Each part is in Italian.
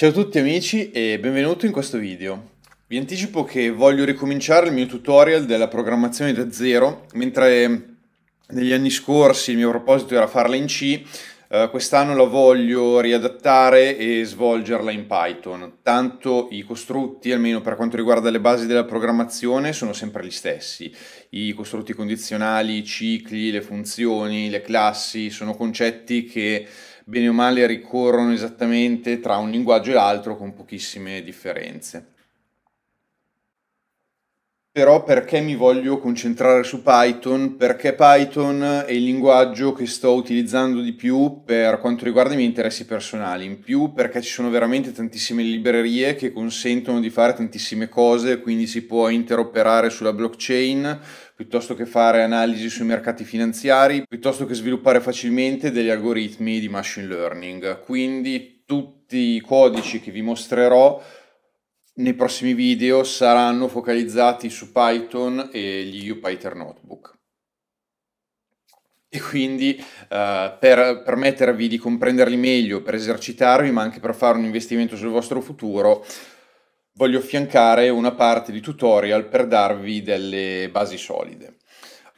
Ciao a tutti amici e benvenuti in questo video. Vi anticipo che voglio ricominciare il mio tutorial della programmazione da zero, mentre negli anni scorsi il mio proposito era farla in C, Uh, quest'anno la voglio riadattare e svolgerla in Python. Tanto i costrutti, almeno per quanto riguarda le basi della programmazione, sono sempre gli stessi. I costrutti condizionali, i cicli, le funzioni, le classi, sono concetti che bene o male ricorrono esattamente tra un linguaggio e l'altro con pochissime differenze. Però perché mi voglio concentrare su Python? Perché Python è il linguaggio che sto utilizzando di più per quanto riguarda i miei interessi personali, in più perché ci sono veramente tantissime librerie che consentono di fare tantissime cose, quindi si può interoperare sulla blockchain, piuttosto che fare analisi sui mercati finanziari, piuttosto che sviluppare facilmente degli algoritmi di machine learning. Quindi tutti i codici che vi mostrerò nei prossimi video saranno focalizzati su Python e gli UPython Notebook. E quindi eh, per permettervi di comprenderli meglio, per esercitarvi, ma anche per fare un investimento sul vostro futuro, voglio affiancare una parte di tutorial per darvi delle basi solide.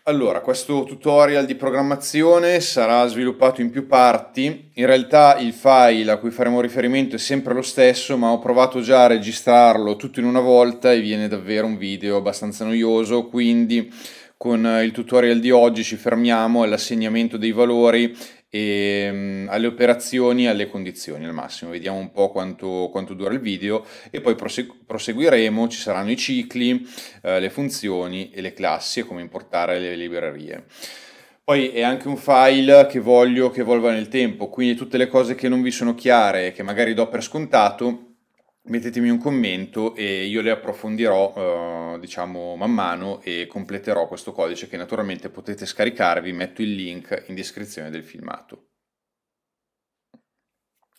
Allora, questo tutorial di programmazione sarà sviluppato in più parti. In realtà il file a cui faremo riferimento è sempre lo stesso, ma ho provato già a registrarlo tutto in una volta e viene davvero un video abbastanza noioso, quindi con il tutorial di oggi ci fermiamo all'assegnamento dei valori e, ehm, alle operazioni, e alle condizioni al massimo. Vediamo un po' quanto, quanto dura il video e poi prosegu- proseguiremo, ci saranno i cicli, eh, le funzioni e le classi e come importare le librerie. Poi è anche un file che voglio che evolva nel tempo, quindi tutte le cose che non vi sono chiare, e che magari do per scontato, mettetemi un commento e io le approfondirò eh, diciamo man mano e completerò questo codice che naturalmente potete scaricarvi, metto il link in descrizione del filmato.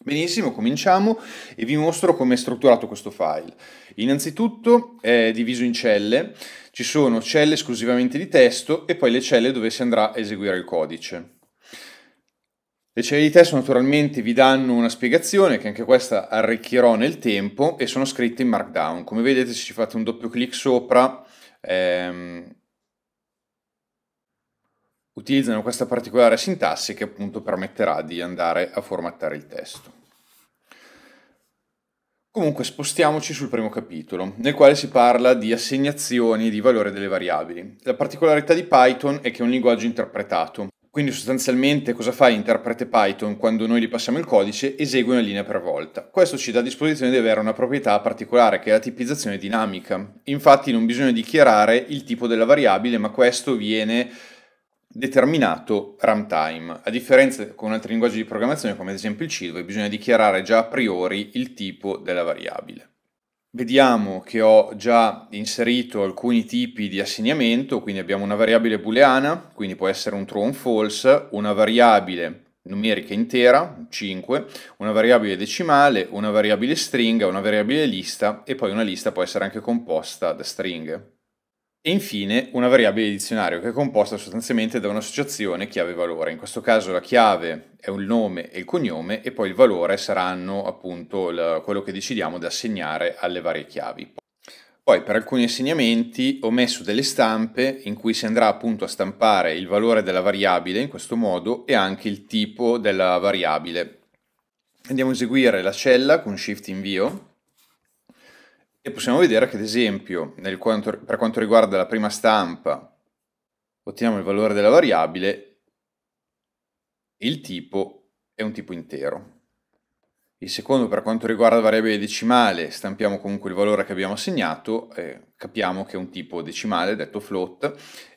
Benissimo, cominciamo e vi mostro come è strutturato questo file. Innanzitutto è diviso in celle, ci sono celle esclusivamente di testo e poi le celle dove si andrà a eseguire il codice. Le celle di testo naturalmente vi danno una spiegazione che anche questa arricchirò nel tempo e sono scritte in Markdown. Come vedete se ci fate un doppio clic sopra ehm, utilizzano questa particolare sintassi che appunto permetterà di andare a formattare il testo. Comunque spostiamoci sul primo capitolo, nel quale si parla di assegnazioni di valore delle variabili. La particolarità di Python è che è un linguaggio interpretato, quindi sostanzialmente cosa fa interprete Python quando noi gli passiamo il codice? Esegue una linea per volta. Questo ci dà a disposizione di avere una proprietà particolare che è la tipizzazione dinamica. Infatti non bisogna dichiarare il tipo della variabile, ma questo viene determinato runtime. A differenza con altri linguaggi di programmazione come ad esempio il C, dove bisogna dichiarare già a priori il tipo della variabile. Vediamo che ho già inserito alcuni tipi di assegnamento, quindi abbiamo una variabile booleana, quindi può essere un true o un false, una variabile numerica intera, 5, una variabile decimale, una variabile stringa, una variabile lista e poi una lista può essere anche composta da stringhe. E infine una variabile dizionario che è composta sostanzialmente da un'associazione chiave-valore. In questo caso la chiave è un nome e il cognome e poi il valore saranno appunto la, quello che decidiamo di assegnare alle varie chiavi. Poi per alcuni assegnamenti ho messo delle stampe in cui si andrà appunto a stampare il valore della variabile in questo modo e anche il tipo della variabile. Andiamo a eseguire la cella con shift invio e possiamo vedere che, ad esempio, quanto, per quanto riguarda la prima stampa, otteniamo il valore della variabile, il tipo è un tipo intero. Il secondo, per quanto riguarda la variabile decimale, stampiamo comunque il valore che abbiamo assegnato, eh, capiamo che è un tipo decimale, detto float,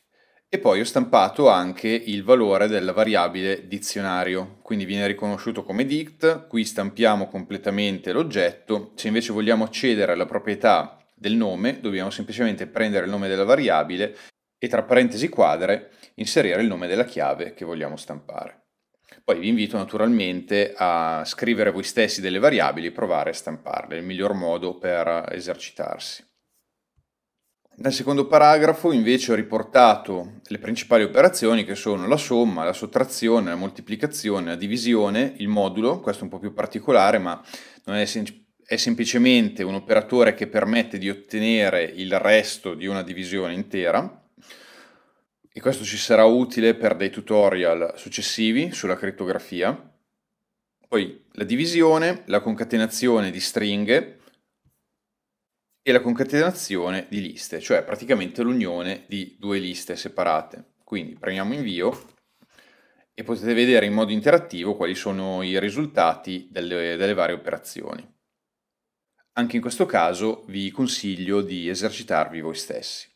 e poi ho stampato anche il valore della variabile dizionario, quindi viene riconosciuto come dict, qui stampiamo completamente l'oggetto, se invece vogliamo accedere alla proprietà del nome dobbiamo semplicemente prendere il nome della variabile e tra parentesi quadre inserire il nome della chiave che vogliamo stampare. Poi vi invito naturalmente a scrivere voi stessi delle variabili e provare a stamparle, è il miglior modo per esercitarsi. Nel secondo paragrafo invece ho riportato le principali operazioni che sono la somma, la sottrazione, la moltiplicazione, la divisione, il modulo, questo è un po' più particolare ma non è, sem- è semplicemente un operatore che permette di ottenere il resto di una divisione intera e questo ci sarà utile per dei tutorial successivi sulla crittografia. Poi la divisione, la concatenazione di stringhe, e la concatenazione di liste, cioè praticamente l'unione di due liste separate. Quindi premiamo invio e potete vedere in modo interattivo quali sono i risultati delle, delle varie operazioni. Anche in questo caso vi consiglio di esercitarvi voi stessi.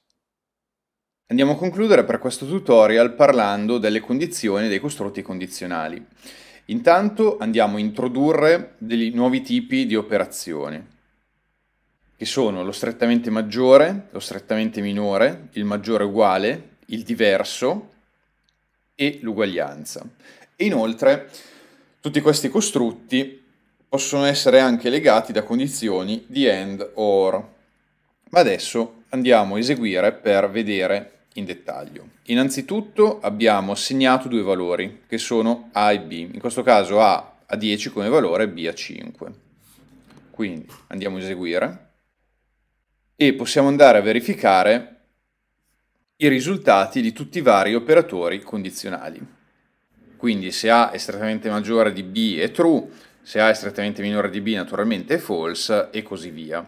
Andiamo a concludere per questo tutorial parlando delle condizioni dei costrutti condizionali. Intanto andiamo a introdurre dei nuovi tipi di operazioni che sono lo strettamente maggiore, lo strettamente minore, il maggiore uguale, il diverso e l'uguaglianza. E inoltre tutti questi costrutti possono essere anche legati da condizioni di AND OR. Ma adesso andiamo a eseguire per vedere in dettaglio. Innanzitutto abbiamo assegnato due valori che sono A e B, in questo caso A a 10 come valore e B a 5. Quindi andiamo a eseguire e possiamo andare a verificare i risultati di tutti i vari operatori condizionali. Quindi se A è strettamente maggiore di B è true, se A è strettamente minore di B naturalmente è false e così via.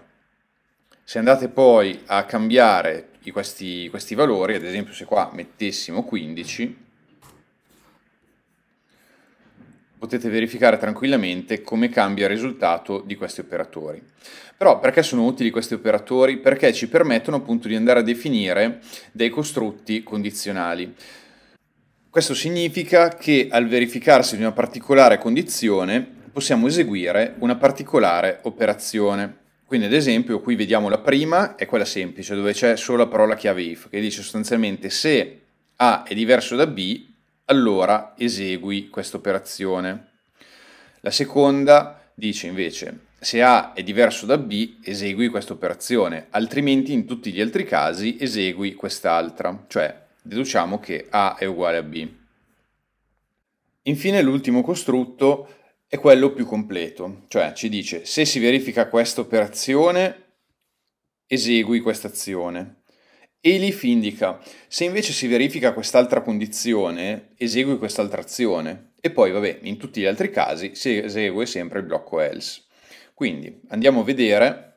Se andate poi a cambiare questi, questi valori, ad esempio se qua mettessimo 15, potete verificare tranquillamente come cambia il risultato di questi operatori. Però perché sono utili questi operatori? Perché ci permettono appunto di andare a definire dei costrutti condizionali. Questo significa che al verificarsi di una particolare condizione possiamo eseguire una particolare operazione. Quindi ad esempio qui vediamo la prima, è quella semplice, dove c'è solo la parola chiave if, che dice sostanzialmente se A è diverso da B, allora esegui questa operazione. La seconda dice invece se A è diverso da B esegui questa operazione, altrimenti in tutti gli altri casi esegui quest'altra, cioè deduciamo che A è uguale a B. Infine l'ultimo costrutto è quello più completo, cioè ci dice se si verifica questa operazione esegui questa azione, Elif indica, se invece si verifica quest'altra condizione, esegui quest'altra azione e poi, vabbè, in tutti gli altri casi si esegue sempre il blocco else. Quindi andiamo a vedere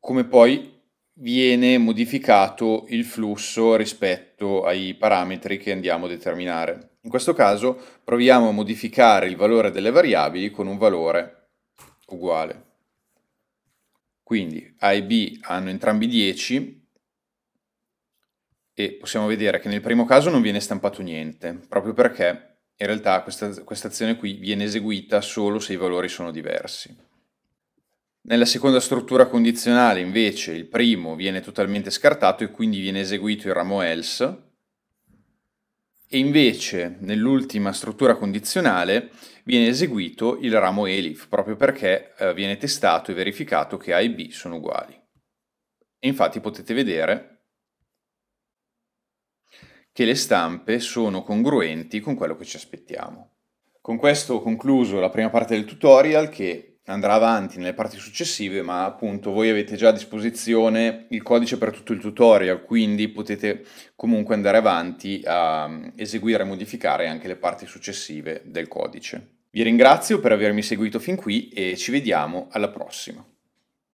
come poi viene modificato il flusso rispetto ai parametri che andiamo a determinare. In questo caso proviamo a modificare il valore delle variabili con un valore uguale. Quindi A e B hanno entrambi 10, e possiamo vedere che nel primo caso non viene stampato niente, proprio perché in realtà questa, questa azione qui viene eseguita solo se i valori sono diversi. Nella seconda struttura condizionale invece il primo viene totalmente scartato e quindi viene eseguito il ramo else e invece nell'ultima struttura condizionale viene eseguito il ramo elif proprio perché eh, viene testato e verificato che A e B sono uguali. E infatti potete vedere che le stampe sono congruenti con quello che ci aspettiamo. Con questo ho concluso la prima parte del tutorial che andrà avanti nelle parti successive, ma appunto voi avete già a disposizione il codice per tutto il tutorial, quindi potete comunque andare avanti a eseguire e modificare anche le parti successive del codice. Vi ringrazio per avermi seguito fin qui e ci vediamo alla prossima.